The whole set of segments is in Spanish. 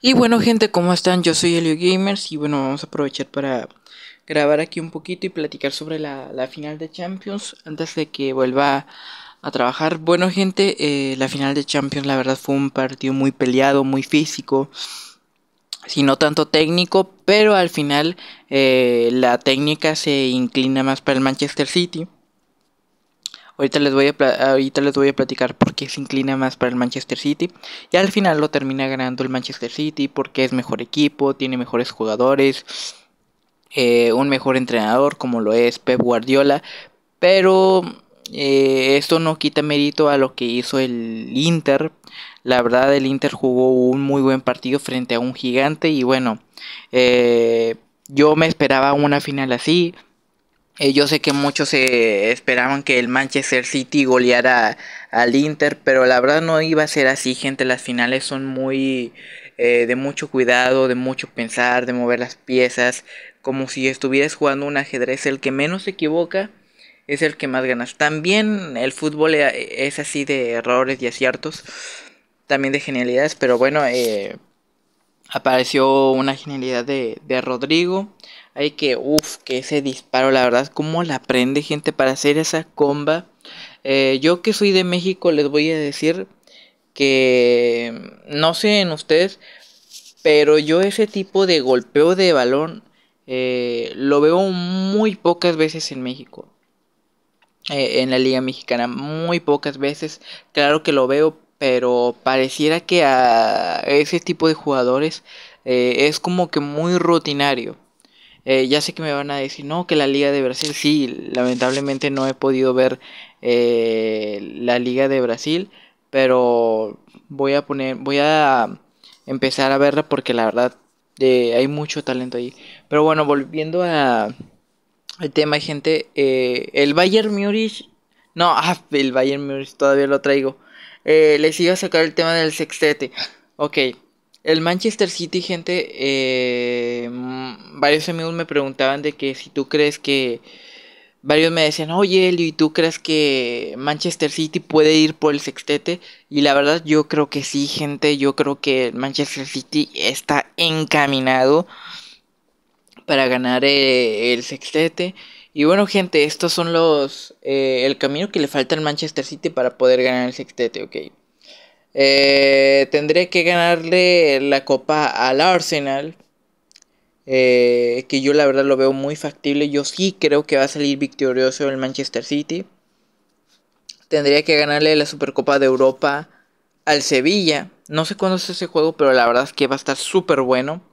Y bueno gente, ¿cómo están? Yo soy Helio Gamers y bueno, vamos a aprovechar para grabar aquí un poquito y platicar sobre la, final de Champions antes de que vuelva a trabajar. Bueno gente, eh, la final de Champions la verdad fue un partido muy peleado, muy físico, si no tanto técnico, pero al final eh, la técnica se inclina más para el Manchester City. Ahorita les, voy a ahorita les voy a platicar por qué se inclina más para el Manchester City. Y al final lo termina ganando el Manchester City porque es mejor equipo, tiene mejores jugadores, eh, un mejor entrenador como lo es Pep Guardiola. Pero eh, esto no quita mérito a lo que hizo el Inter. La verdad, el Inter jugó un muy buen partido frente a un gigante y bueno, eh, yo me esperaba una final así. Eh, yo sé que muchos eh, esperaban que el Manchester City goleara al Inter, pero la verdad no iba a ser así, gente. Las finales son muy eh, de mucho cuidado, de mucho pensar, de mover las piezas, como si estuvieras jugando un ajedrez. El que menos se equivoca es el que más ganas. También el fútbol es así de errores y aciertos, también de genialidades, pero bueno, apareció una genialidad de, de Rodrigo. Hay que, uff, que ese disparo, la verdad, cómo la aprende gente para hacer esa comba. Eh, yo que soy de México les voy a decir que mm, no sé en ustedes, pero yo ese tipo de golpeo de balón eh, lo veo muy pocas veces en México. Eh, en la Liga Mexicana, muy pocas veces. Claro que lo veo, pero pareciera que a ese tipo de jugadores eh, es como que muy rutinario. Eh, ya sé que me van a decir, no, que la Liga de Brasil, sí, lamentablemente no he podido ver eh, la Liga de Brasil, pero voy a poner, voy a empezar a verla porque la verdad hay mucho talento ahí. Pero bueno, volviendo a, tema, gente, el Bayern Múnich, no, el Bayern Múnich todavía lo traigo. Eh, les iba a sacar el tema del sextete. Ok. El Manchester City, gente, eh, mm, varios amigos me preguntaban de que si tú crees que... Varios me decían, oye, Eli, ¿tú crees que Manchester City puede ir por el sextete? Y la verdad yo creo que sí, gente. Yo creo que Manchester City está encaminado para ganar eh, el sextete. Y bueno, gente, estos son los. Eh, el camino que le falta al Manchester City para poder ganar el sextete, ok. Eh, tendré que ganarle la copa al Arsenal. Eh, que yo la verdad lo veo muy factible. Yo sí creo que va a salir victorioso el Manchester City. Tendría que ganarle la Supercopa de Europa al Sevilla. No sé cuándo es ese juego, pero la verdad es que va a estar súper bueno.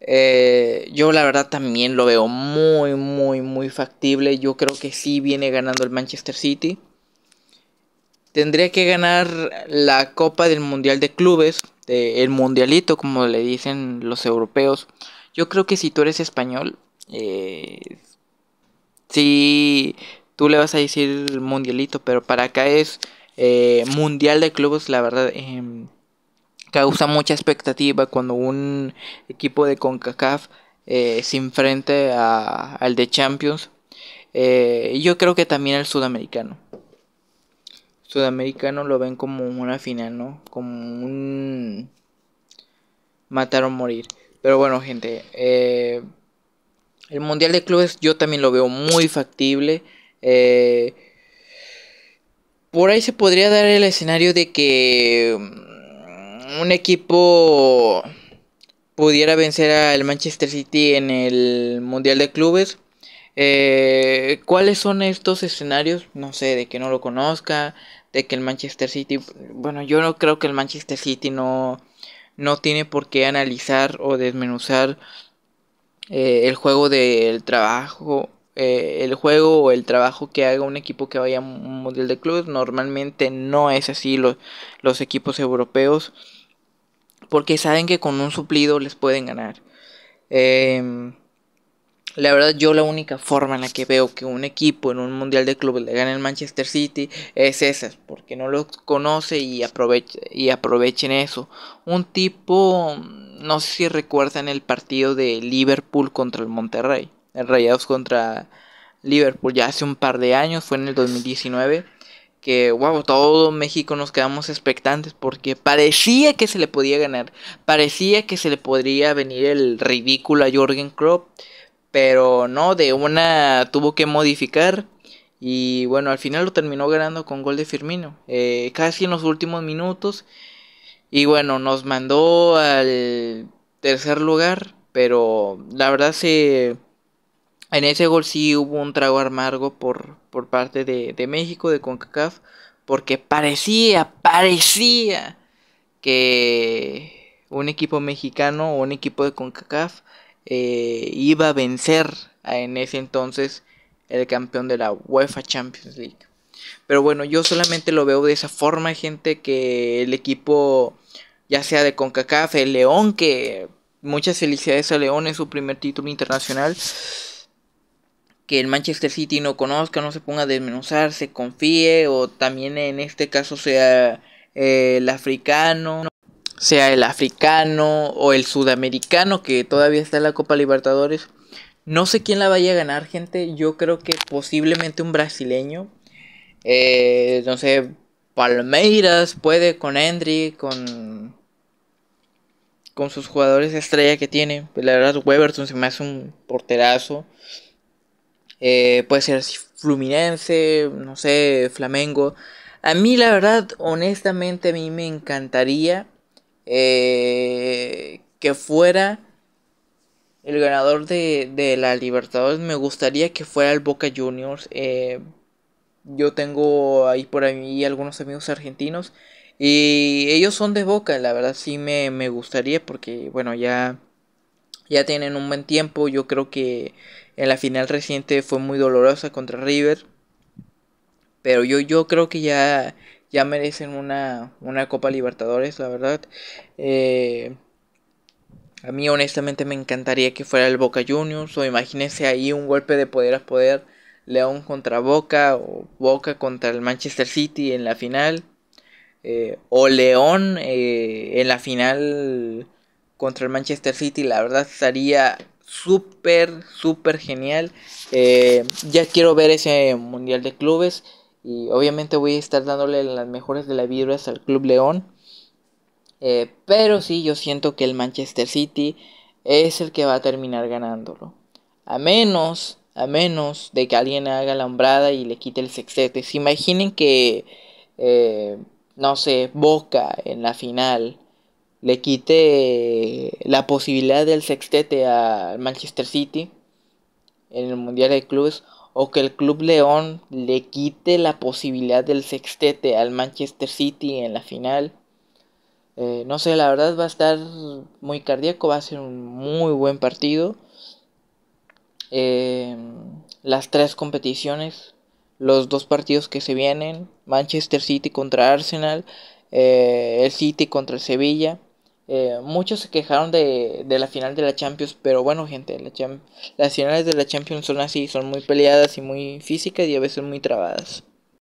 Eh, yo la verdad también lo veo muy, muy, muy factible. Yo creo que sí viene ganando el Manchester City. Tendría que ganar la Copa del Mundial de Clubes, el Mundialito como le dicen los europeos. Yo creo que si tú eres español, Si eh, sí, tú le vas a decir Mundialito, pero para acá es eh, Mundial de Clubes, la verdad em, causa mucha expectativa cuando un equipo de CONCACAF eh, se enfrenta al de Champions. Eh, yo creo que también al sudamericano. Sudamericano lo ven como una final, ¿no? Como un matar o morir. Pero bueno, gente. Eh, el Mundial de Clubes yo también lo veo muy factible. por ahí se podría dar el escenario de que un equipo pudiera vencer al Manchester City en el Mundial de Clubes. Eh, ¿Cuáles son estos escenarios? No sé, de que no lo conozca, de que el Manchester City, bueno, yo no creo que el Manchester City no, no tiene por qué analizar o desmenuzar eh, el juego del trabajo eh, el juego o el trabajo que haga un equipo que vaya a un mundial de clubes. Normalmente no es así los, equipos europeos porque saben que con un suplido les pueden ganar. Em, la verdad, yo la única forma en la que veo que un equipo en un mundial de clubes le gane el Manchester City es esa, porque no lo conoce y, y aprovechen eso. Un tipo, no sé si recuerdan el partido de Liverpool contra el Monterrey. Rayados contra Liverpool ya hace un par de años, fue en el 2019, que wow, todo México nos quedamos expectantes porque parecía que se le podía ganar, parecía que se le podría venir el ridículo a Jorgen Klopp, pero no, de una tuvo que modificar y bueno, al final lo terminó ganando con gol de Firmino, eh, casi en los últimos minutos y bueno, nos mandó al tercer lugar, pero la verdad se en ese gol sí hubo un trago amargo por, por parte de, México, de CONCACAF, porque parecía, parecía que un equipo mexicano o un equipo de CONCACAF eh, iba a vencer en ese entonces el campeón de la UEFA Champions League. Pero bueno, yo solamente lo veo de esa forma, gente, que el equipo, ya sea de CONCACAF, el León, que muchas felicidades a León es su primer título internacional que el Manchester City no conozca, no se ponga a desmenuzar, se confíe, o también en este caso sea eh, el africano, sea el africano o el sudamericano que todavía está en la Copa Libertadores. No sé quién la vaya a ganar, gente. Yo creo que posiblemente un brasileño. Eh, no sé, Palmeiras puede con Henry, con con sus jugadores estrella que tiene. La verdad, Weberton se me hace un porterazo. Eh, puede ser Fluminense, no sé, Flamengo. A mí la verdad, honestamente, a mí me encantaría eh, que fuera el ganador de, la Libertadores. Me gustaría que fuera el Boca Juniors. Eh, yo tengo ahí por ahí algunos amigos argentinos. Y ellos son de Boca, la verdad sí me, me gustaría porque, bueno, ya, ya tienen un buen tiempo. Yo creo que en la final reciente fue muy dolorosa contra River. Pero yo, yo creo que ya, ya merecen una, una Copa Libertadores, la verdad. Eh, a mí honestamente me encantaría que fuera el Boca Juniors. O imagínense ahí un golpe de poder a poder. León contra Boca o Boca contra el Manchester City en la final. Eh, o León eh, en la final contra el Manchester City. La verdad estaría súper, súper genial. Eh, ya quiero ver ese Mundial de Clubes. Y obviamente voy a estar dándole las mejores de las vibras al Club León. Eh, pero sí, yo siento que el Manchester City es el que va a terminar ganándolo. A menos, a menos de que alguien haga la hombrada y le quite el sextete. Se imaginen que, eh, no sé, Boca en la final le quite la posibilidad del sextete al Manchester City en el Mundial de Clubes o que el Club León le quite la posibilidad del sextete al Manchester City en la final. Eh, no sé, la verdad va a estar muy cardíaco, va a ser un muy buen partido. Eh, las tres competiciones, los dos partidos que se vienen, Manchester City contra Arsenal, eh, el City contra Sevilla eh, muchos se quejaron de, de, la final de la Champions, pero bueno, gente, la las finales de la Champions son así, son muy peleadas y muy físicas y a veces muy trabadas.